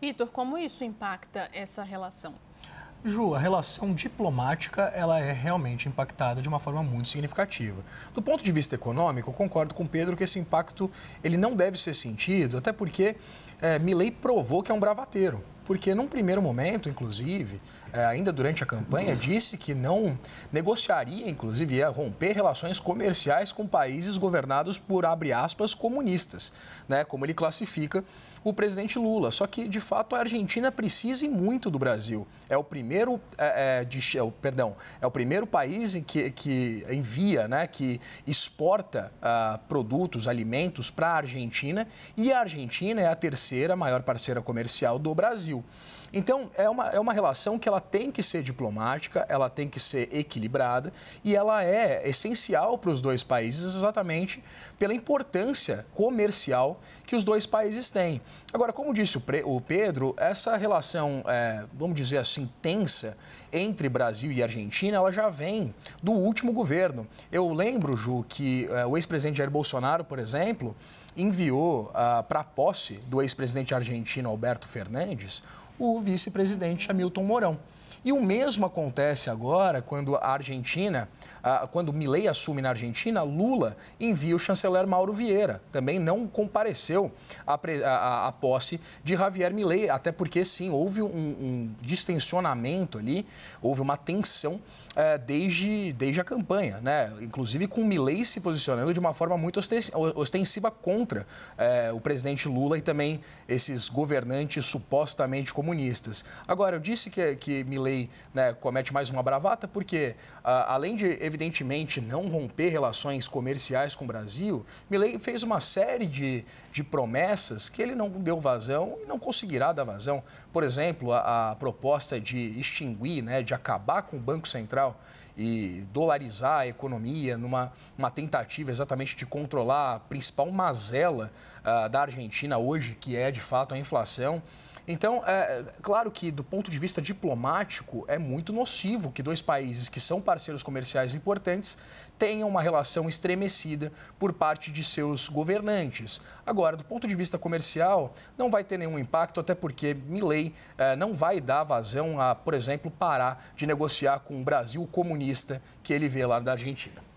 Vitor, como isso impacta essa relação? Ju, a relação diplomática ela é realmente impactada de uma forma muito significativa. Do ponto de vista econômico, eu concordo com o Pedro que esse impacto ele não deve ser sentido, até porque é, eh, Milley provou que é um bravateiro porque num primeiro momento, inclusive, eh, ainda durante a campanha, disse que não negociaria, inclusive, ia romper relações comerciais com países governados por, abre aspas, comunistas, né? como ele classifica o presidente Lula. Só que, de fato, a Argentina precisa muito do Brasil. É o primeiro, é, é, de, perdão, é o primeiro país que, que envia, né, que exporta ah, produtos, alimentos para a Argentina e a Argentina é a terceira maior parceira comercial do Brasil. Brasil. Então, é uma, é uma relação que ela tem que ser diplomática, ela tem que ser equilibrada e ela é essencial para os dois países exatamente pela importância comercial que os dois países têm. Agora, como disse o, o Pedro, essa relação, é, vamos dizer assim, tensa entre Brasil e Argentina, ela já vem do último governo. Eu lembro, Ju, que é, o ex-presidente Jair Bolsonaro, por exemplo, enviou ah, para a posse do ex-presidente argentino Alberto Fernandes o vice-presidente Hamilton Mourão. E o mesmo acontece agora quando a Argentina, quando Milei assume na Argentina, Lula envia o chanceler Mauro Vieira. Também não compareceu à, à, à posse de Javier Milei, até porque sim, houve um, um distensionamento ali, houve uma tensão é, desde, desde a campanha, né? Inclusive com Milei se posicionando de uma forma muito ostensiva contra é, o presidente Lula e também esses governantes supostamente comunistas. Agora, eu disse que, que Milley Milley né, comete mais uma bravata, porque ah, além de, evidentemente, não romper relações comerciais com o Brasil, Milley fez uma série de, de promessas que ele não deu vazão e não conseguirá dar vazão. Por exemplo, a, a proposta de extinguir, né, de acabar com o Banco Central e dolarizar a economia numa uma tentativa exatamente de controlar a principal mazela uh, da Argentina hoje, que é de fato a inflação. Então, é, é claro que do ponto de vista diplomático, diplomático é muito nocivo que dois países que são parceiros comerciais importantes tenham uma relação estremecida por parte de seus governantes. Agora, do ponto de vista comercial, não vai ter nenhum impacto, até porque Milley eh, não vai dar vazão a, por exemplo, parar de negociar com o Brasil comunista que ele vê lá da Argentina.